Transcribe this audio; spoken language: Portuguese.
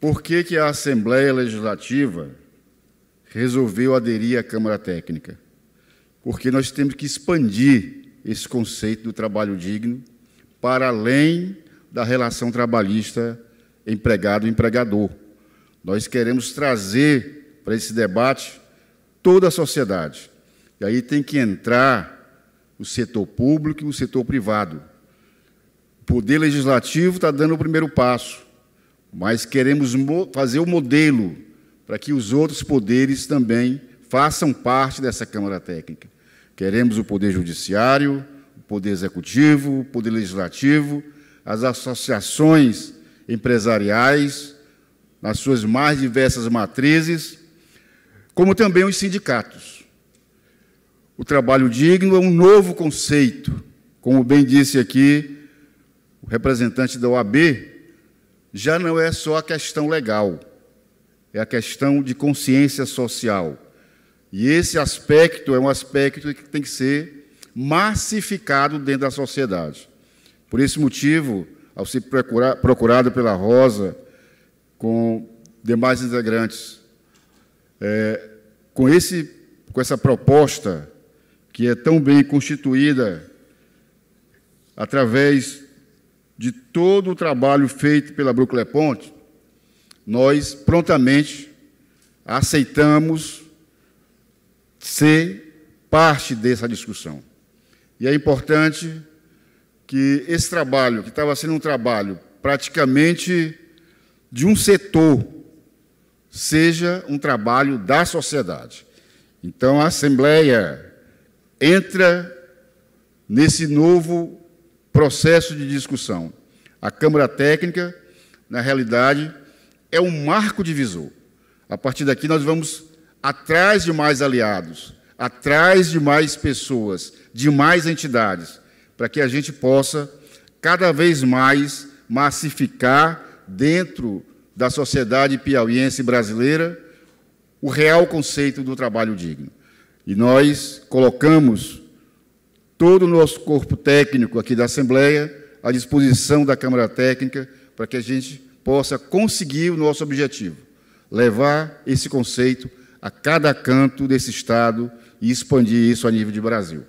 Por que, que a Assembleia Legislativa resolveu aderir à Câmara Técnica? Porque nós temos que expandir esse conceito do trabalho digno para além da relação trabalhista empregado-empregador. Nós queremos trazer para esse debate toda a sociedade. E aí tem que entrar o setor público e o setor privado. O Poder Legislativo está dando o primeiro passo mas queremos fazer o modelo para que os outros poderes também façam parte dessa Câmara Técnica. Queremos o Poder Judiciário, o Poder Executivo, o Poder Legislativo, as associações empresariais, nas suas mais diversas matrizes, como também os sindicatos. O trabalho digno é um novo conceito. Como bem disse aqui o representante da OAB, já não é só a questão legal, é a questão de consciência social. E esse aspecto é um aspecto que tem que ser massificado dentro da sociedade. Por esse motivo, ao ser procurar, procurado pela Rosa, com demais integrantes, é, com, esse, com essa proposta que é tão bem constituída através de todo o trabalho feito pela Brooklyn Ponte, nós prontamente aceitamos ser parte dessa discussão. E é importante que esse trabalho, que estava sendo um trabalho praticamente de um setor, seja um trabalho da sociedade. Então, a Assembleia entra nesse novo processo de discussão. A Câmara Técnica, na realidade, é um marco divisor. A partir daqui, nós vamos atrás de mais aliados, atrás de mais pessoas, de mais entidades, para que a gente possa cada vez mais massificar dentro da sociedade piauiense brasileira o real conceito do trabalho digno. E nós colocamos todo o nosso corpo técnico aqui da Assembleia à disposição da Câmara Técnica para que a gente possa conseguir o nosso objetivo, levar esse conceito a cada canto desse Estado e expandir isso a nível de Brasil.